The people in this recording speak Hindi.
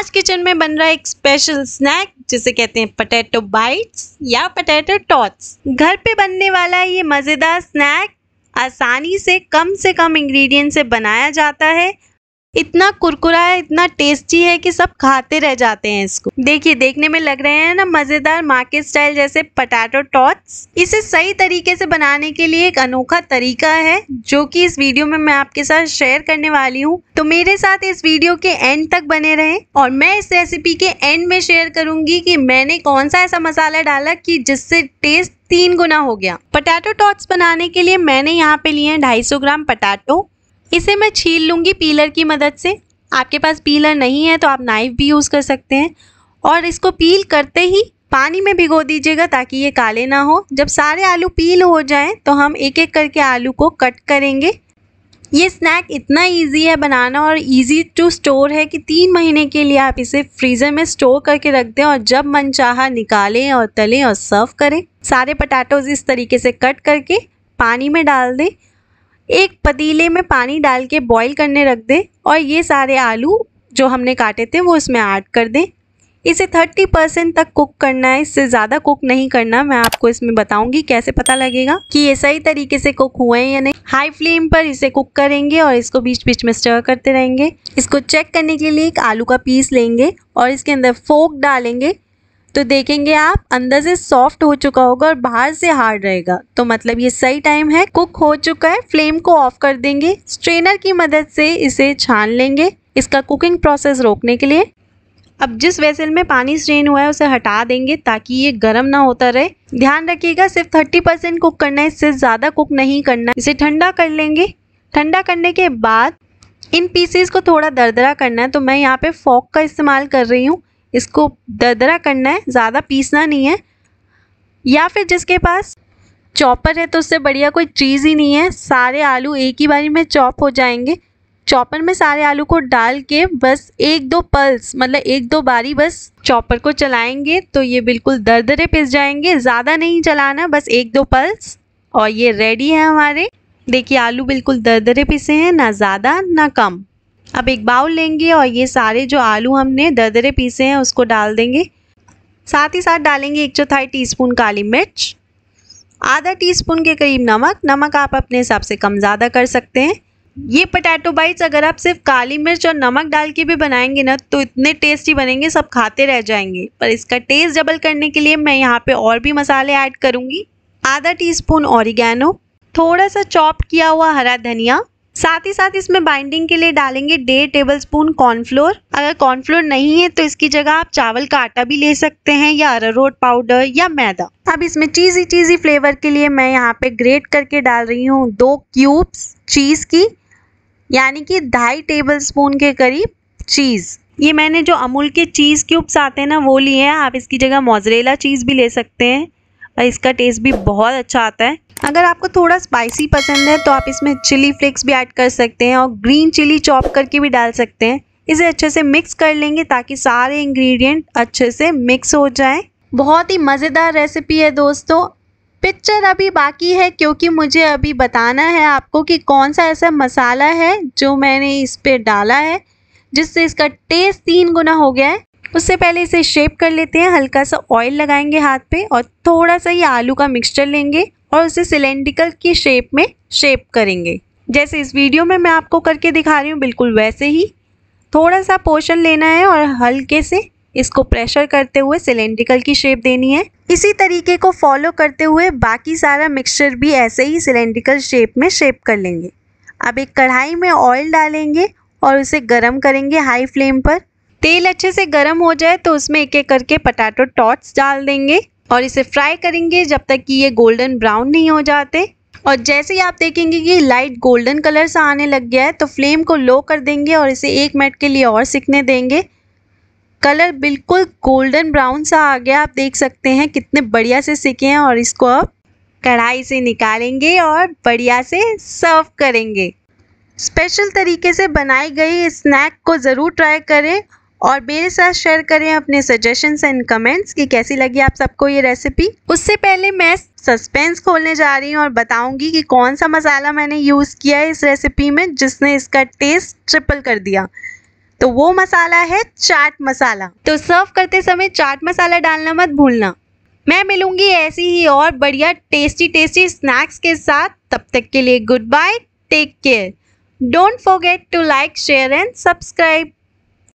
आज किचन में बन रहा है एक स्पेशल स्नैक जिसे कहते हैं पटेटो बाइट्स या पटेटो टॉट्स घर पे बनने वाला ये मज़ेदार स्नैक आसानी से कम से कम इंग्रेडिएंट से बनाया जाता है इतना कुरकुरा है इतना टेस्टी है कि सब खाते रह जाते हैं इसको देखिए देखने में लग रहे हैं ना मज़ेदार मार्केट स्टाइल जैसे पटाटो टॉट्स इसे सही तरीके से बनाने के लिए एक अनोखा तरीका है जो कि इस वीडियो में मैं आपके साथ शेयर करने वाली हूँ तो मेरे साथ इस वीडियो के एंड तक बने रहे और मैं इस रेसिपी के एंड में शेयर करूंगी की मैंने कौन सा ऐसा मसाला डाला की जिससे टेस्ट तीन गुना हो गया पटाटो टॉट्स बनाने के लिए मैंने यहाँ पे लिए ढाई सौ ग्राम पटाटो इसे मैं छील लूँगी पीलर की मदद से आपके पास पीलर नहीं है तो आप नाइफ़ भी यूज़ कर सकते हैं और इसको पील करते ही पानी में भिगो दीजिएगा ताकि ये काले ना हो जब सारे आलू पील हो जाएं तो हम एक एक करके आलू को कट करेंगे ये स्नैक इतना इजी है बनाना और इजी टू स्टोर है कि तीन महीने के लिए आप इसे फ्रीज़र में स्टोर करके रख दें और जब मन चाह निकालें और तलें और सर्व करें सारे पटाटोज इस तरीके से कट करके पानी में डाल दें एक पतीले में पानी डाल के बॉईल करने रख दें और ये सारे आलू जो हमने काटे थे वो इसमें ऐड कर दें इसे 30 परसेंट तक कुक करना है इससे ज़्यादा कुक नहीं करना मैं आपको इसमें बताऊंगी कैसे पता लगेगा कि ये सही तरीके से कुक हुए हैं या नहीं हाई फ्लेम पर इसे कुक करेंगे और इसको बीच बीच में स्टर करते रहेंगे इसको चेक करने के लिए एक आलू का पीस लेंगे और इसके अंदर फोक डालेंगे तो देखेंगे आप अंदर से सॉफ्ट हो चुका होगा और बाहर से हार्ड रहेगा तो मतलब ये सही टाइम है कुक हो चुका है फ्लेम को ऑफ कर देंगे स्ट्रेनर की मदद से इसे छान लेंगे इसका कुकिंग प्रोसेस रोकने के लिए अब जिस वेसल में पानी स्ट्रेन हुआ है उसे हटा देंगे ताकि ये गर्म ना होता रहे ध्यान रखिएगा सिर्फ थर्टी परसेंट कुक करना है इससे ज़्यादा कुक नहीं करना इसे ठंडा कर लेंगे ठंडा करने के बाद इन पीसेस को थोड़ा दरदरा करना है तो मैं यहाँ पे फॉक का इस्तेमाल कर रही हूँ इसको दरदरा करना है ज़्यादा पीसना नहीं है या फिर जिसके पास चॉपर है तो उससे बढ़िया कोई चीज़ ही नहीं है सारे आलू एक ही बारी में चॉप हो जाएंगे चॉपर में सारे आलू को डाल के बस एक दो पल्स मतलब एक दो बारी बस चॉपर को चलाएंगे तो ये बिल्कुल दरदरे पिस जाएंगे ज़्यादा नहीं चलाना बस एक दो पल्स और ये रेडी है हमारे देखिए आलू बिल्कुल दरदरे पिसे हैं ना ज़्यादा ना कम अब एक बाउल लेंगे और ये सारे जो आलू हमने दरदरे पीसे हैं उसको डाल देंगे साथ ही साथ डालेंगे एक चौथाई टीस्पून काली मिर्च आधा टीस्पून के करीब नमक नमक आप अपने हिसाब से कम ज़्यादा कर सकते हैं ये पटैटो बाइट्स अगर आप सिर्फ काली मिर्च और नमक डाल के भी बनाएंगे ना तो इतने टेस्टी बनेंगे सब खाते रह जाएंगे पर इसका टेस्ट डबल करने के लिए मैं यहाँ पे और भी मसाले ऐड करूँगी आधा स्पून ऑरिगेनो थोड़ा सा चॉप किया हुआ हरा धनिया साथ ही साथ इसमें बाइंडिंग के लिए डालेंगे डेढ़ टेबल स्पून कॉर्नफ्लोर अगर कॉर्नफ्लोर नहीं है तो इसकी जगह आप चावल का आटा भी ले सकते हैं या अरारोट पाउडर या मैदा अब इसमें चीज़ी चीज़ी फ्लेवर के लिए मैं यहाँ पे ग्रेट करके डाल रही हूँ दो क्यूब्स चीज़ की यानी कि ढाई टेबल स्पून के करीब चीज़ ये मैंने जो अमूल के चीज़ क्यूब्स आते हैं ना वो लिए हैं आप इसकी जगह मोजरेला चीज़ भी ले सकते हैं और इसका टेस्ट भी बहुत अच्छा आता है अगर आपको थोड़ा स्पाइसी पसंद है तो आप इसमें चिली फ्लेक्स भी ऐड कर सकते हैं और ग्रीन चिली चॉप करके भी डाल सकते हैं इसे अच्छे से मिक्स कर लेंगे ताकि सारे इंग्रेडिएंट अच्छे से मिक्स हो जाएं बहुत ही मज़ेदार रेसिपी है दोस्तों पिक्चर अभी बाकी है क्योंकि मुझे अभी बताना है आपको कि कौन सा ऐसा मसाला है जो मैंने इस पर डाला है जिससे इसका टेस्ट तीन गुना हो गया है उससे पहले इसे शेप कर लेते हैं हल्का सा ऑयल लगाएंगे हाथ पे और थोड़ा सा ये आलू का मिक्सचर लेंगे और उसे सिलेंडिकल की शेप में शेप करेंगे जैसे इस वीडियो में मैं आपको करके दिखा रही हूँ बिल्कुल वैसे ही थोड़ा सा पोर्शन लेना है और हल्के से इसको प्रेशर करते हुए सिलेंड्रिकल की शेप देनी है इसी तरीके को फॉलो करते हुए बाकी सारा मिक्सचर भी ऐसे ही सिलेंड्रिकल शेप में शेप कर लेंगे अब एक कढ़ाई में ऑयल डालेंगे और उसे गर्म करेंगे हाई फ्लेम पर तेल अच्छे से गर्म हो जाए तो उसमें एक एक करके पटाटो टॉट्स डाल देंगे और इसे फ्राई करेंगे जब तक कि ये गोल्डन ब्राउन नहीं हो जाते और जैसे ही आप देखेंगे कि लाइट गोल्डन कलर सा आने लग गया है तो फ्लेम को लो कर देंगे और इसे एक मिनट के लिए और सिकने देंगे कलर बिल्कुल गोल्डन ब्राउन सा आ गया आप देख सकते हैं कितने बढ़िया से सिके हैं और इसको आप कढ़ाई से निकालेंगे और बढ़िया से सर्व करेंगे स्पेशल तरीके से बनाई गई स्नैक को ज़रूर ट्राई करें और मेरे साथ शेयर करें अपने सजेशंस एंड कमेंट्स कि कैसी लगी आप सबको ये रेसिपी उससे पहले मैं सस्पेंस खोलने जा रही हूँ और बताऊंगी कि कौन सा मसाला मैंने यूज़ किया है इस रेसिपी में जिसने इसका टेस्ट ट्रिपल कर दिया तो वो मसाला है चाट मसाला तो सर्व करते समय चाट मसाला डालना मत भूलना मैं मिलूंगी ऐसी ही और बढ़िया टेस्टी टेस्टी स्नैक्स के साथ तब तक के लिए goodbye take care don't forget to like share and subscribe